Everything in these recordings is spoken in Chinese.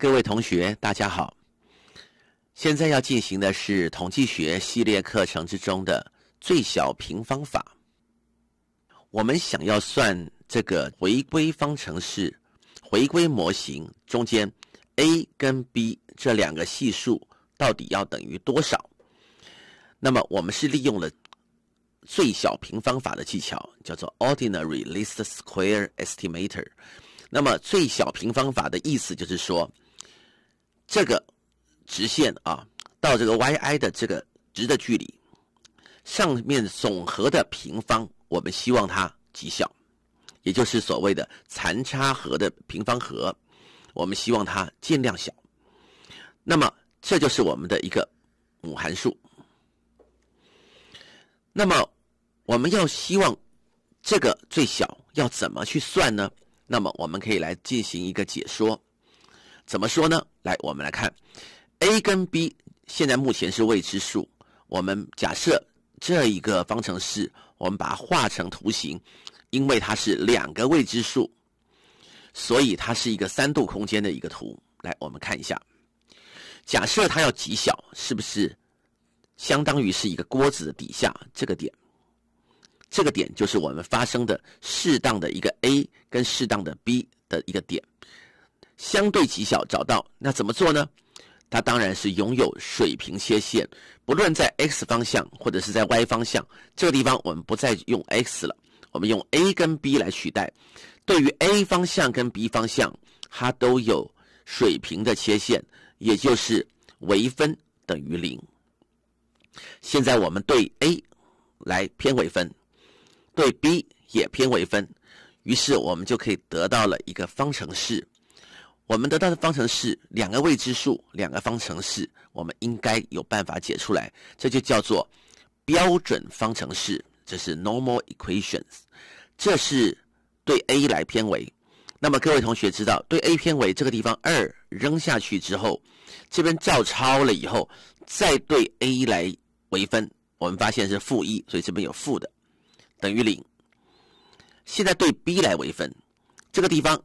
各位同学，大家好。现在要进行的是统计学系列课程之中的最小平方法。我们想要算这个回归方程式、回归模型中间 a 跟 b 这两个系数到底要等于多少。那么我们是利用了最小平方法的技巧，叫做 ordinary least square estimator。那么最小平方法的意思就是说。这个直线啊，到这个 y_i 的这个值的距离，上面总和的平方，我们希望它极小，也就是所谓的残差和的平方和，我们希望它尽量小。那么这就是我们的一个母函数。那么我们要希望这个最小，要怎么去算呢？那么我们可以来进行一个解说。怎么说呢？来，我们来看，A 跟 B 现在目前是未知数。我们假设这一个方程式，我们把它画成图形，因为它是两个未知数，所以它是一个三度空间的一个图。来，我们看一下，假设它要极小，是不是相当于是一个锅子的底下这个点？这个点就是我们发生的适当的一个 A 跟适当的 B 的一个点。相对极小，找到那怎么做呢？它当然是拥有水平切线，不论在 x 方向或者是在 y 方向。这个地方我们不再用 x 了，我们用 a 跟 b 来取代。对于 a 方向跟 b 方向，它都有水平的切线，也就是微分等于零。现在我们对 a 来偏微分，对 b 也偏微分，于是我们就可以得到了一个方程式。我们得到的方程式，两个未知数，两个方程式，我们应该有办法解出来。这就叫做标准方程式，这是 normal equations。这是对 a 来偏为。那么各位同学知道，对 a 偏为这个地方二扔下去之后，这边照抄了以后，再对 a 来微分，我们发现是负一，所以这边有负的等于零。现在对 b 来微分，这个地方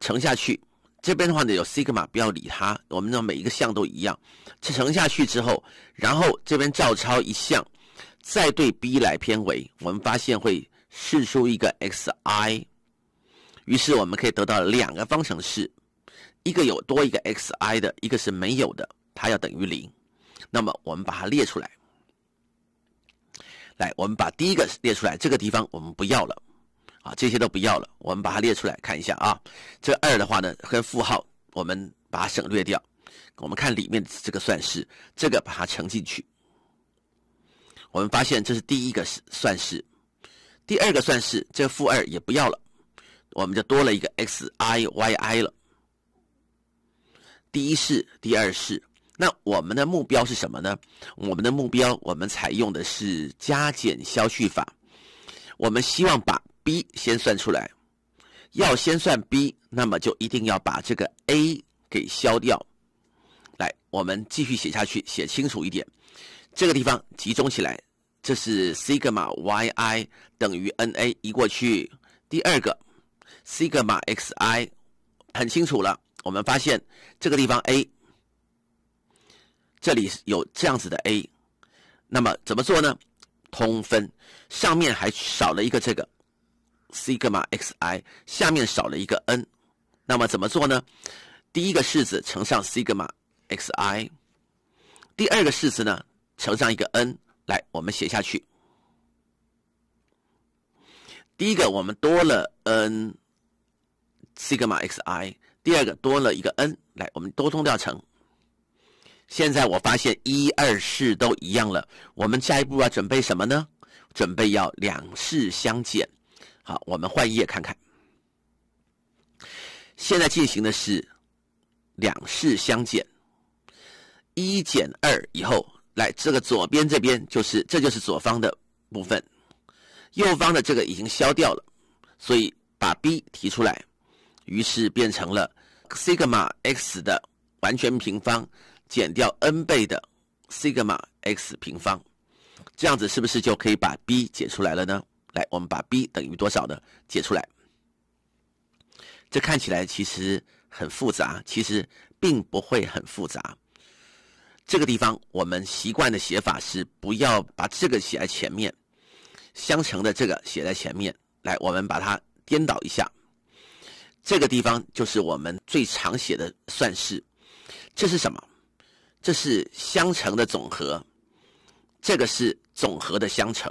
乘下去。这边的话呢，有西格玛，不要理它。我们的每一个项都一样，乘下去之后，然后这边照抄一项，再对 B 来偏回，我们发现会试出一个 xi。于是我们可以得到两个方程式，一个有多一个 xi 的，一个是没有的，它要等于零。那么我们把它列出来。来，我们把第一个列出来，这个地方我们不要了。啊，这些都不要了，我们把它列出来看一下啊。这二的话呢，跟负号我们把它省略掉。我们看里面这个算式，这个把它乘进去。我们发现这是第一个算式，第二个算式，这负二也不要了，我们就多了一个 x i y i 了。第一式，第二式，那我们的目标是什么呢？我们的目标，我们采用的是加减消去法，我们希望把。b 先算出来，要先算 b，那么就一定要把这个 a 给消掉。来，我们继续写下去，写清楚一点。这个地方集中起来，这是西格玛 y i 等于 n a 移过去。第二个西格玛 x i 很清楚了。我们发现这个地方 a，这里有这样子的 a，那么怎么做呢？通分，上面还少了一个这个。西格玛 x i 下面少了一个 n，那么怎么做呢？第一个式子乘上西格玛 x i，第二个式子呢乘上一个 n。来，我们写下去。第一个我们多了 n 西格玛 x i，第二个多了一个 n。来，我们都通掉乘。现在我发现一、二式都一样了。我们下一步要准备什么呢？准备要两式相减。好，我们换一页看看。现在进行的是两式相减，一减二以后，来这个左边这边就是，这就是左方的部分，右方的这个已经消掉了，所以把 b 提出来，于是变成了 sigma x 的完全平方减掉 n 倍的 sigma x 平方，这样子是不是就可以把 b 解出来了呢？来，我们把 b 等于多少呢？解出来。这看起来其实很复杂，其实并不会很复杂。这个地方我们习惯的写法是不要把这个写在前面，相乘的这个写在前面。来，我们把它颠倒一下。这个地方就是我们最常写的算式。这是什么？这是相乘的总和。这个是总和的相乘。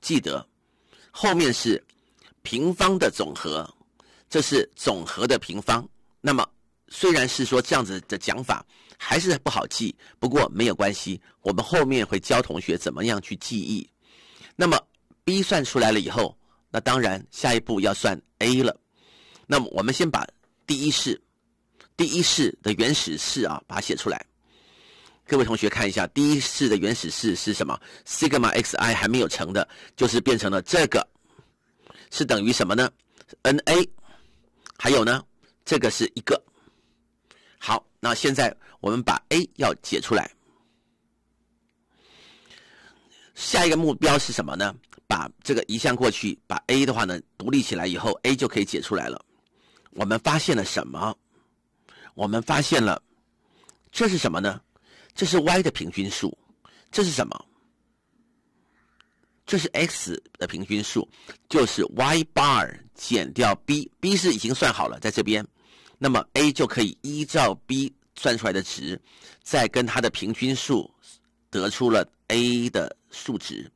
记得。后面是平方的总和，这是总和的平方。那么虽然是说这样子的讲法还是不好记，不过没有关系，我们后面会教同学怎么样去记忆。那么 b 算出来了以后，那当然下一步要算 a 了。那么我们先把第一式、第一式的原始式啊把它写出来。各位同学看一下，第一式的原始式是什么？s i g m a x i 还没有乘的，就是变成了这个，是等于什么呢？n a，还有呢，这个是一个。好，那现在我们把 a 要解出来。下一个目标是什么呢？把这个移项过去，把 a 的话呢独立起来以后，a 就可以解出来了。我们发现了什么？我们发现了，这是什么呢？这是 y 的平均数，这是什么？这是 x 的平均数，就是 y bar 减掉 b，b 是已经算好了，在这边，那么 a 就可以依照 b 算出来的值，再跟它的平均数得出了 a 的数值。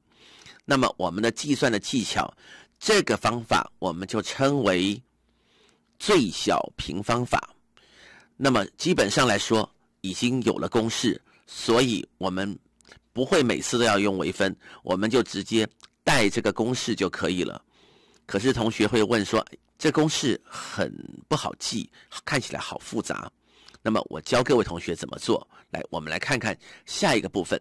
那么我们的计算的技巧，这个方法我们就称为最小平方法。那么基本上来说。已经有了公式，所以我们不会每次都要用微分，我们就直接带这个公式就可以了。可是同学会问说，这公式很不好记，看起来好复杂。那么我教各位同学怎么做。来，我们来看看下一个部分。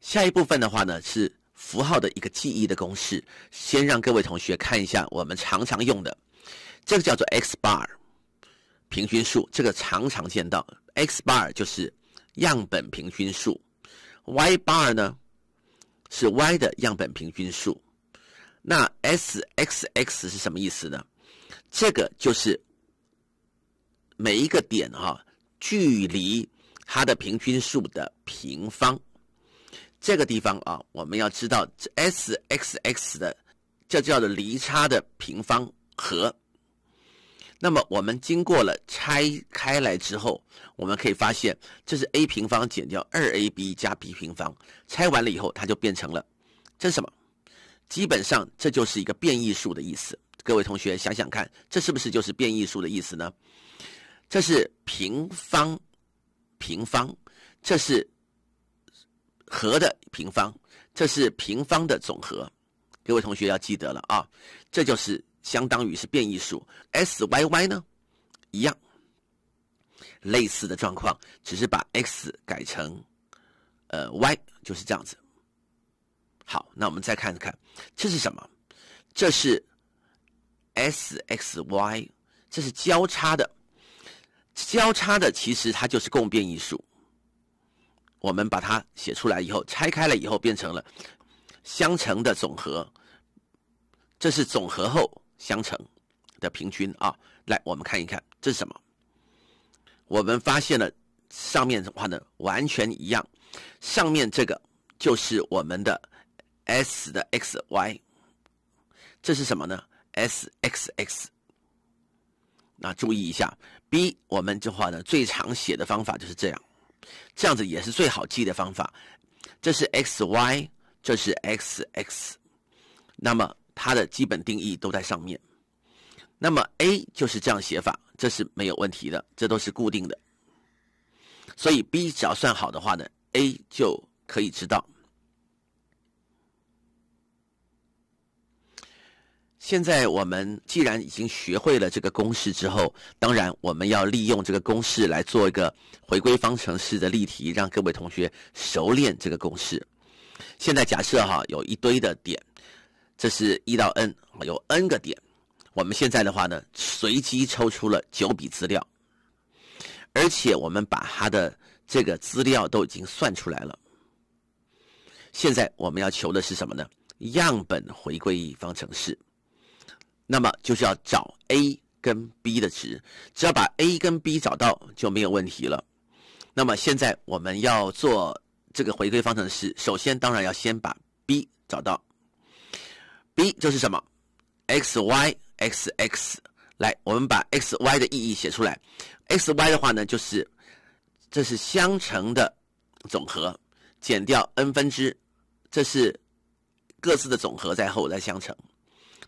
下一部分的话呢，是符号的一个记忆的公式。先让各位同学看一下我们常常用的，这个叫做 x bar。平均数这个常常见到，x bar 就是样本平均数，y bar 呢是 y 的样本平均数。那 sxx 是什么意思呢？这个就是每一个点哈距离它的平均数的平方。这个地方啊，我们要知道 sxx 的这叫做离差的平方和。那么我们经过了拆开来之后，我们可以发现这是 a 平方减掉二 ab 加 b 平方，拆完了以后它就变成了这是什么？基本上这就是一个变异数的意思。各位同学想想看，这是不是就是变异数的意思呢？这是平方，平方，这是和的平方，这是平方的总和。各位同学要记得了啊，这就是。相当于是变异数 s y y 呢，一样，类似的状况，只是把 x 改成，呃 y 就是这样子。好，那我们再看看，这是什么？这是 s x y，这是交叉的，交叉的其实它就是共变异数。我们把它写出来以后，拆开了以后变成了相乘的总和，这是总和后。相乘的平均啊，来，我们看一看这是什么？我们发现了上面的话呢，完全一样。上面这个就是我们的 S 的 XY，这是什么呢？SXX。那注意一下 B，我们这话呢最常写的方法就是这样，这样子也是最好记的方法。这是 XY，这是 XX，那么。它的基本定义都在上面，那么 a 就是这样写法，这是没有问题的，这都是固定的。所以 b 只要算好的话呢，a 就可以知道。现在我们既然已经学会了这个公式之后，当然我们要利用这个公式来做一个回归方程式的例题，让各位同学熟练这个公式。现在假设哈有一堆的点。这是一到 n，有 n 个点。我们现在的话呢，随机抽出了九笔资料，而且我们把它的这个资料都已经算出来了。现在我们要求的是什么呢？样本回归方程式，那么就是要找 a 跟 b 的值。只要把 a 跟 b 找到就没有问题了。那么现在我们要做这个回归方程式，首先当然要先把 b 找到。b 就是什么？xyxx 来，我们把 xy 的意义写出来。xy 的话呢，就是这是相乘的总和，减掉 n 分之，这是各自的总和在后再相乘。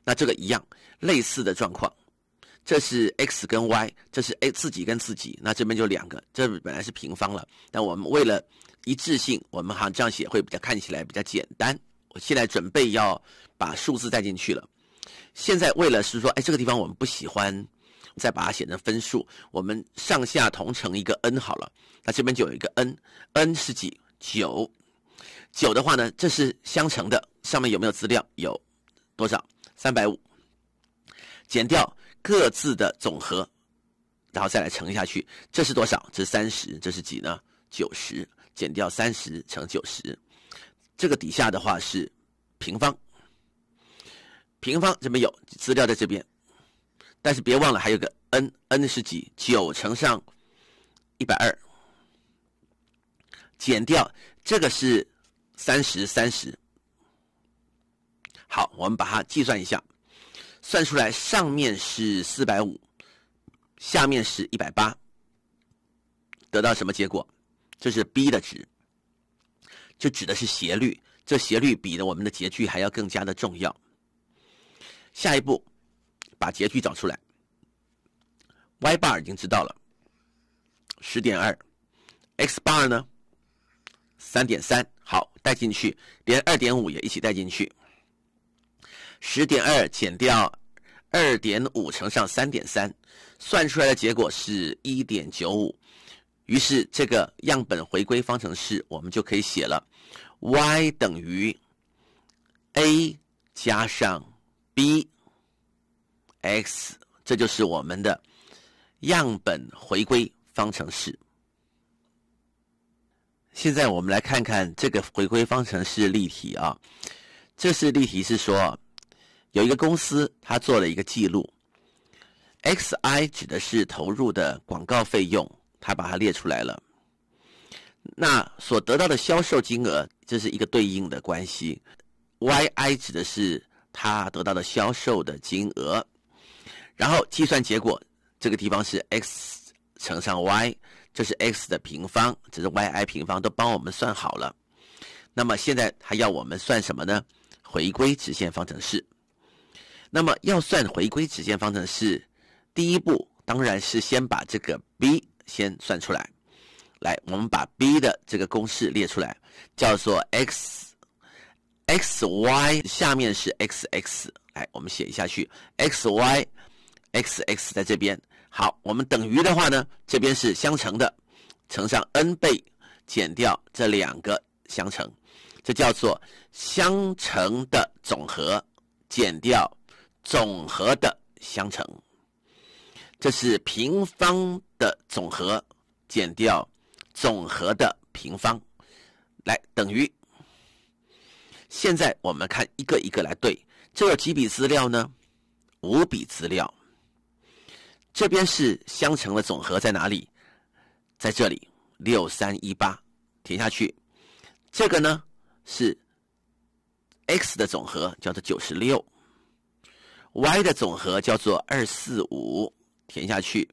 那这个一样类似的状况，这是 x 跟 y，这是 a 自己跟自己。那这边就两个，这本来是平方了，但我们为了一致性，我们好像这样写会比较看起来比较简单。现在准备要把数字带进去了。现在为了是说，哎，这个地方我们不喜欢再把它写成分数，我们上下同乘一个 n 好了。那这边就有一个 n，n 是几？九。九的话呢，这是相乘的，上面有没有资料？有多少？三百五。减掉各自的总和，然后再来乘下去，这是多少？这是三十，这是几呢？九十。减掉三十，乘九十。这个底下的话是平方，平方这边有资料在这边，但是别忘了还有个 n，n 是几？九乘上一百二，减掉这个是三十三十。好，我们把它计算一下，算出来上面是四百五，下面是一百八，得到什么结果？这是 b 的值。就指的是斜率，这斜率比的我们的截距还要更加的重要。下一步，把截距找出来。y bar 已经知道了，十点二，x bar 呢，三点三。好，带进去，连二点五也一起带进去。十点二减掉二点五乘上三点三，算出来的结果是一点九五。于是，这个样本回归方程式我们就可以写了，Y 等于 A 加上 B X，这就是我们的样本回归方程式。现在我们来看看这个回归方程式例题啊，这是例题是说，有一个公司它做了一个记录，X I 指的是投入的广告费用。他把它列出来了，那所得到的销售金额，这是一个对应的关系。y i 指的是他得到的销售的金额，然后计算结果这个地方是 x 乘上 y，这是 x 的平方，这是 y i 平方，都帮我们算好了。那么现在他要我们算什么呢？回归直线方程式。那么要算回归直线方程式，第一步当然是先把这个 b。先算出来，来，我们把 b 的这个公式列出来，叫做 x x y 下面是 x x，来，我们写下去 x y x x 在这边，好，我们等于的话呢，这边是相乘的，乘上 n 倍，减掉这两个相乘，这叫做相乘的总和减掉总和的相乘，这是平方。的总和减掉总和的平方，来等于。现在我们看一个一个来对，这有几笔资料呢？五笔资料。这边是相乘的总和在哪里？在这里，六三一八填下去。这个呢是 x 的总和叫做九十六，y 的总和叫做二四五，填下去。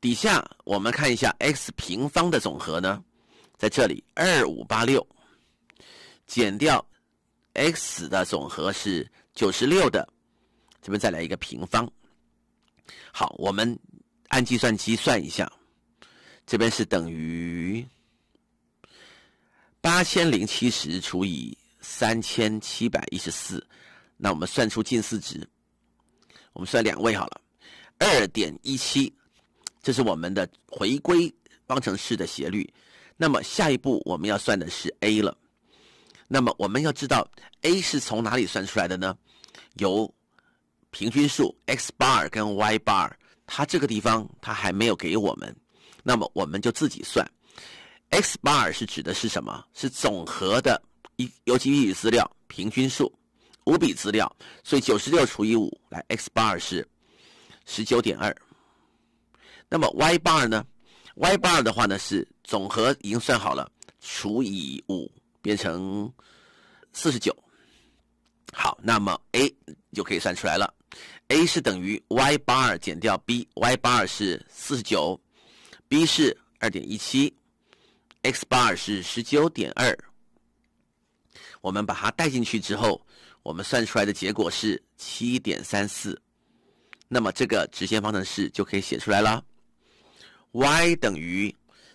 底下我们看一下 x 平方的总和呢，在这里二五八六减掉 x 的总和是九十六的，这边再来一个平方。好，我们按计算机算一下，这边是等于八千零七十除以三千七百一十四，那我们算出近似值，我们算两位好了，二点一七。这是我们的回归方程式的斜率，那么下一步我们要算的是 a 了。那么我们要知道 a 是从哪里算出来的呢？由平均数 x bar 跟 y bar，它这个地方它还没有给我们，那么我们就自己算。x bar 是指的是什么？是总和的一有几笔资料平均数，五笔资料，所以九十六除以五，来 x bar 是十九点二。那么 y 幺二呢？y 幺二的话呢是总和已经算好了，除以五变成四十九。好，那么 a 就可以算出来了。a 是等于 y 幺二减掉 b，y 幺二是四十九，b 是二点一七，x 幺二是十九点二。我们把它带进去之后，我们算出来的结果是七点三四。那么这个直线方程式就可以写出来了。y 等于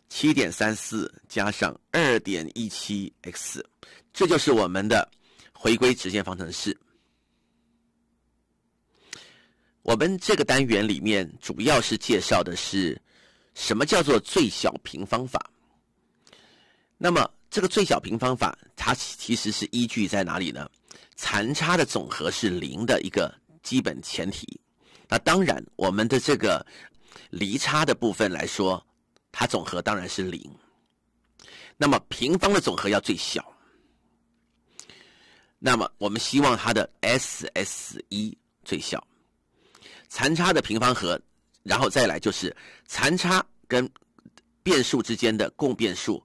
七点三四加上二点一七 x，这就是我们的回归直线方程式。我们这个单元里面主要是介绍的是什么叫做最小平方法。那么这个最小平方法它其实是依据在哪里呢？残差的总和是零的一个基本前提。那当然，我们的这个。离差的部分来说，它总和当然是零。那么平方的总和要最小，那么我们希望它的 s s 一最小，残差的平方和。然后再来就是残差跟变数之间的共变数。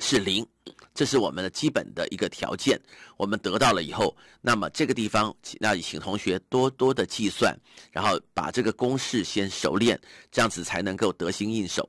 是零，这是我们的基本的一个条件。我们得到了以后，那么这个地方，那请同学多多的计算，然后把这个公式先熟练，这样子才能够得心应手。